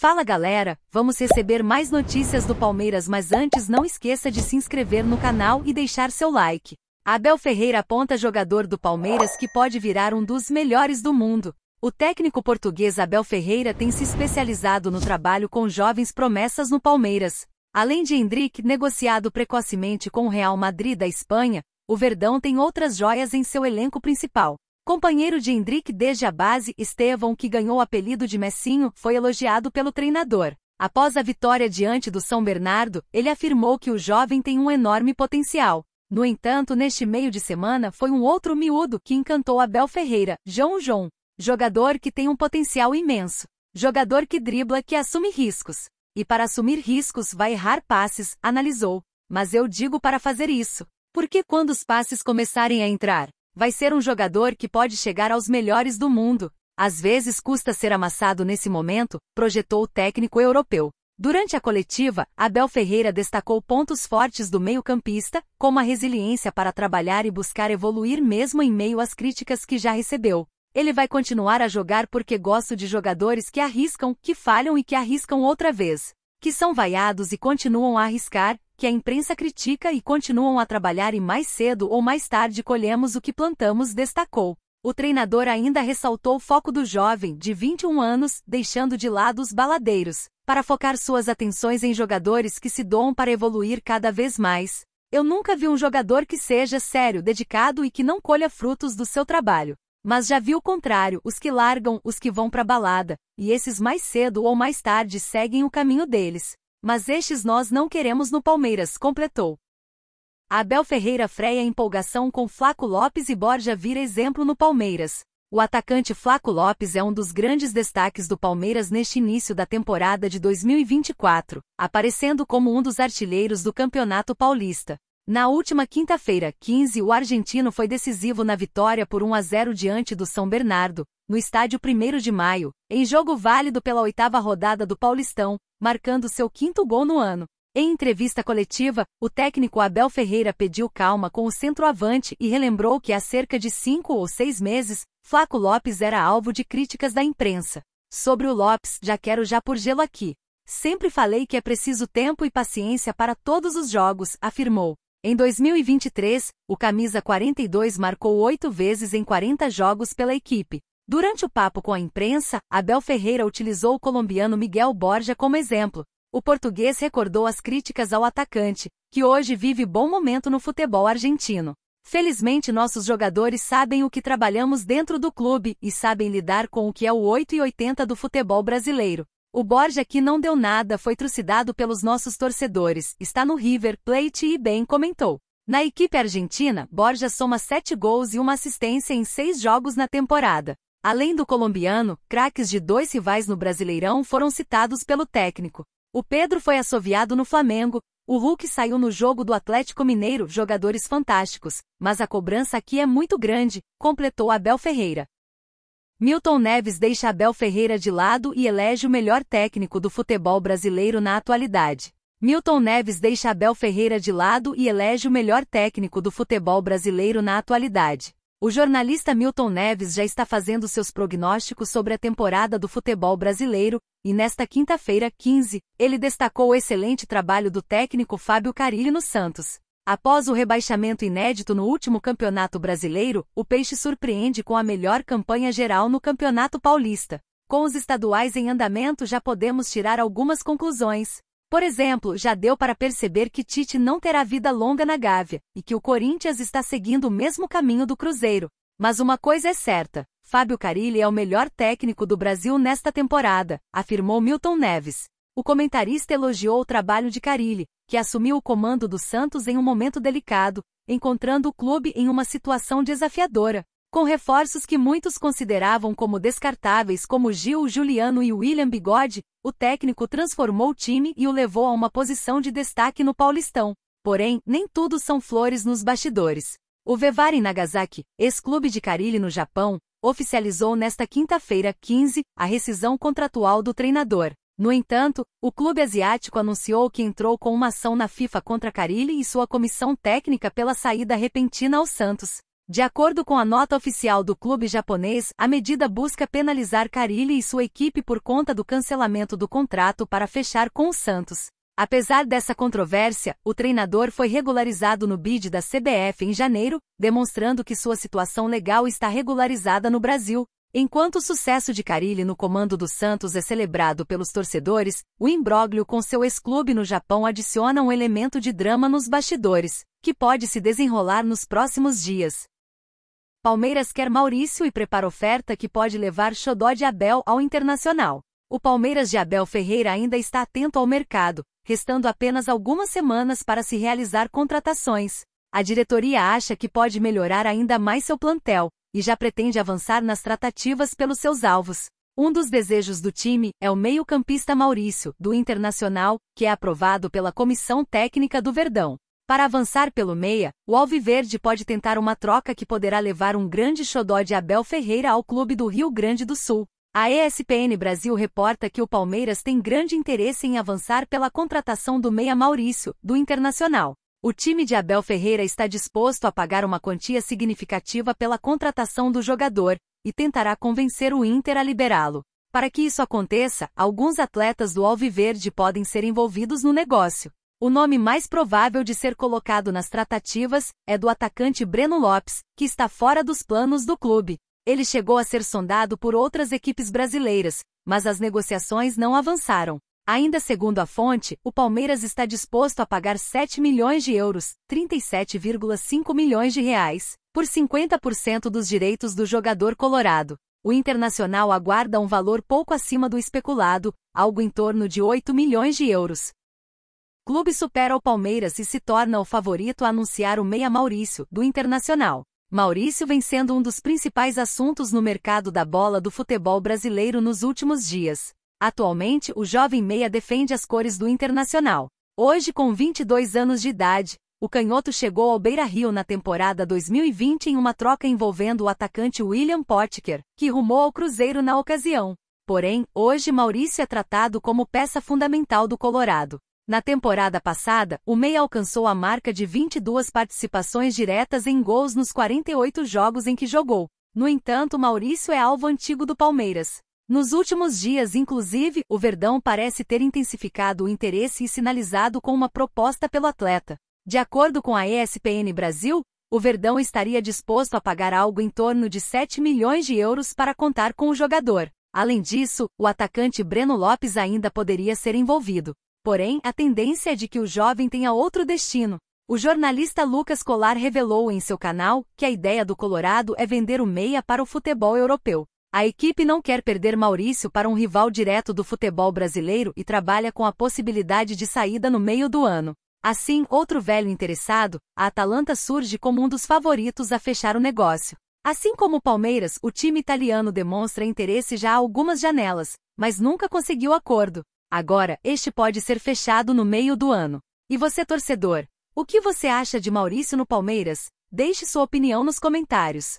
Fala galera, vamos receber mais notícias do Palmeiras, mas antes não esqueça de se inscrever no canal e deixar seu like. Abel Ferreira aponta jogador do Palmeiras que pode virar um dos melhores do mundo. O técnico português Abel Ferreira tem se especializado no trabalho com jovens promessas no Palmeiras. Além de Hendrick, negociado precocemente com o Real Madrid da Espanha, o Verdão tem outras joias em seu elenco principal. Companheiro de Hendrick desde a base, Estevão, que ganhou o apelido de Messinho, foi elogiado pelo treinador. Após a vitória diante do São Bernardo, ele afirmou que o jovem tem um enorme potencial. No entanto, neste meio de semana foi um outro miúdo que encantou Abel Ferreira, João João. Jogador que tem um potencial imenso. Jogador que dribla, que assume riscos. E para assumir riscos vai errar passes, analisou. Mas eu digo para fazer isso. Porque quando os passes começarem a entrar, vai ser um jogador que pode chegar aos melhores do mundo. Às vezes custa ser amassado nesse momento, projetou o técnico europeu. Durante a coletiva, Abel Ferreira destacou pontos fortes do meio-campista, como a resiliência para trabalhar e buscar evoluir mesmo em meio às críticas que já recebeu. Ele vai continuar a jogar porque gosto de jogadores que arriscam, que falham e que arriscam outra vez. Que são vaiados e continuam a arriscar, que a imprensa critica e continuam a trabalhar e mais cedo ou mais tarde colhemos o que plantamos, destacou. O treinador ainda ressaltou o foco do jovem, de 21 anos, deixando de lado os baladeiros, para focar suas atenções em jogadores que se doam para evoluir cada vez mais. Eu nunca vi um jogador que seja sério, dedicado e que não colha frutos do seu trabalho. Mas já vi o contrário, os que largam, os que vão a balada, e esses mais cedo ou mais tarde seguem o caminho deles. Mas estes nós não queremos no Palmeiras, completou. Abel Ferreira freia empolgação com Flaco Lopes e Borja vira exemplo no Palmeiras. O atacante Flaco Lopes é um dos grandes destaques do Palmeiras neste início da temporada de 2024, aparecendo como um dos artilheiros do Campeonato Paulista. Na última quinta-feira, 15, o argentino foi decisivo na vitória por 1 a 0 diante do São Bernardo, no estádio 1 de maio, em jogo válido pela oitava rodada do Paulistão, marcando seu quinto gol no ano. Em entrevista coletiva, o técnico Abel Ferreira pediu calma com o centroavante e relembrou que há cerca de cinco ou seis meses, Flaco Lopes era alvo de críticas da imprensa. Sobre o Lopes, já quero já por gelo aqui. Sempre falei que é preciso tempo e paciência para todos os jogos, afirmou. Em 2023, o camisa 42 marcou oito vezes em 40 jogos pela equipe. Durante o papo com a imprensa, Abel Ferreira utilizou o colombiano Miguel Borja como exemplo. O português recordou as críticas ao atacante, que hoje vive bom momento no futebol argentino. Felizmente nossos jogadores sabem o que trabalhamos dentro do clube e sabem lidar com o que é o 8 e 80 do futebol brasileiro. O Borja que não deu nada foi trucidado pelos nossos torcedores, está no River Plate e bem comentou. Na equipe argentina, Borja soma 7 gols e uma assistência em 6 jogos na temporada. Além do colombiano, craques de dois rivais no Brasileirão foram citados pelo técnico. O Pedro foi assoviado no Flamengo, o Hulk saiu no jogo do Atlético Mineiro, jogadores fantásticos, mas a cobrança aqui é muito grande, completou Abel Ferreira. Milton Neves deixa Abel Ferreira de lado e elege o melhor técnico do futebol brasileiro na atualidade. Milton Neves deixa Abel Ferreira de lado e elege o melhor técnico do futebol brasileiro na atualidade. O jornalista Milton Neves já está fazendo seus prognósticos sobre a temporada do futebol brasileiro, e nesta quinta-feira, 15, ele destacou o excelente trabalho do técnico Fábio Carilli no Santos. Após o rebaixamento inédito no último Campeonato Brasileiro, o Peixe surpreende com a melhor campanha geral no Campeonato Paulista. Com os estaduais em andamento, já podemos tirar algumas conclusões. Por exemplo, já deu para perceber que Tite não terá vida longa na Gávea e que o Corinthians está seguindo o mesmo caminho do Cruzeiro. Mas uma coisa é certa: Fábio Carilli é o melhor técnico do Brasil nesta temporada, afirmou Milton Neves. O comentarista elogiou o trabalho de Carilli, que assumiu o comando do Santos em um momento delicado, encontrando o clube em uma situação desafiadora, com reforços que muitos consideravam como descartáveis como Gil Juliano e William Bigode, o técnico transformou o time e o levou a uma posição de destaque no Paulistão. Porém, nem tudo são flores nos bastidores. O Vevari Nagasaki, ex-clube de Carilli no Japão, oficializou nesta quinta-feira, 15, a rescisão contratual do treinador. No entanto, o clube asiático anunciou que entrou com uma ação na FIFA contra Carilli e sua comissão técnica pela saída repentina ao Santos. De acordo com a nota oficial do clube japonês, a medida busca penalizar Carilli e sua equipe por conta do cancelamento do contrato para fechar com o Santos. Apesar dessa controvérsia, o treinador foi regularizado no bid da CBF em janeiro, demonstrando que sua situação legal está regularizada no Brasil, Enquanto o sucesso de Carilli no comando do Santos é celebrado pelos torcedores, o imbróglio com seu ex-clube no Japão adiciona um elemento de drama nos bastidores, que pode se desenrolar nos próximos dias. Palmeiras quer Maurício e prepara oferta que pode levar Xodó de Abel ao Internacional. O Palmeiras de Abel Ferreira ainda está atento ao mercado, restando apenas algumas semanas para se realizar contratações. A diretoria acha que pode melhorar ainda mais seu plantel, e já pretende avançar nas tratativas pelos seus alvos. Um dos desejos do time é o meio-campista Maurício, do Internacional, que é aprovado pela comissão técnica do Verdão. Para avançar pelo meia, o Alviverde pode tentar uma troca que poderá levar um grande xodó de Abel Ferreira ao clube do Rio Grande do Sul. A ESPN Brasil reporta que o Palmeiras tem grande interesse em avançar pela contratação do meia Maurício, do Internacional. O time de Abel Ferreira está disposto a pagar uma quantia significativa pela contratação do jogador e tentará convencer o Inter a liberá-lo. Para que isso aconteça, alguns atletas do Alviverde podem ser envolvidos no negócio. O nome mais provável de ser colocado nas tratativas é do atacante Breno Lopes, que está fora dos planos do clube. Ele chegou a ser sondado por outras equipes brasileiras, mas as negociações não avançaram. Ainda segundo a fonte, o Palmeiras está disposto a pagar 7 milhões de euros, 37,5 milhões de reais, por 50% dos direitos do jogador colorado. O Internacional aguarda um valor pouco acima do especulado, algo em torno de 8 milhões de euros. Clube supera o Palmeiras e se torna o favorito a anunciar o meia Maurício, do Internacional. Maurício vem sendo um dos principais assuntos no mercado da bola do futebol brasileiro nos últimos dias. Atualmente, o jovem meia defende as cores do Internacional. Hoje, com 22 anos de idade, o canhoto chegou ao Beira-Rio na temporada 2020 em uma troca envolvendo o atacante William Potker, que rumou ao Cruzeiro na ocasião. Porém, hoje Maurício é tratado como peça fundamental do Colorado. Na temporada passada, o meia alcançou a marca de 22 participações diretas em gols nos 48 jogos em que jogou. No entanto, Maurício é alvo antigo do Palmeiras. Nos últimos dias, inclusive, o Verdão parece ter intensificado o interesse e sinalizado com uma proposta pelo atleta. De acordo com a ESPN Brasil, o Verdão estaria disposto a pagar algo em torno de 7 milhões de euros para contar com o jogador. Além disso, o atacante Breno Lopes ainda poderia ser envolvido. Porém, a tendência é de que o jovem tenha outro destino. O jornalista Lucas Colar revelou em seu canal que a ideia do Colorado é vender o meia para o futebol europeu. A equipe não quer perder Maurício para um rival direto do futebol brasileiro e trabalha com a possibilidade de saída no meio do ano. Assim, outro velho interessado, a Atalanta surge como um dos favoritos a fechar o negócio. Assim como o Palmeiras, o time italiano demonstra interesse já há algumas janelas, mas nunca conseguiu acordo. Agora, este pode ser fechado no meio do ano. E você, torcedor? O que você acha de Maurício no Palmeiras? Deixe sua opinião nos comentários.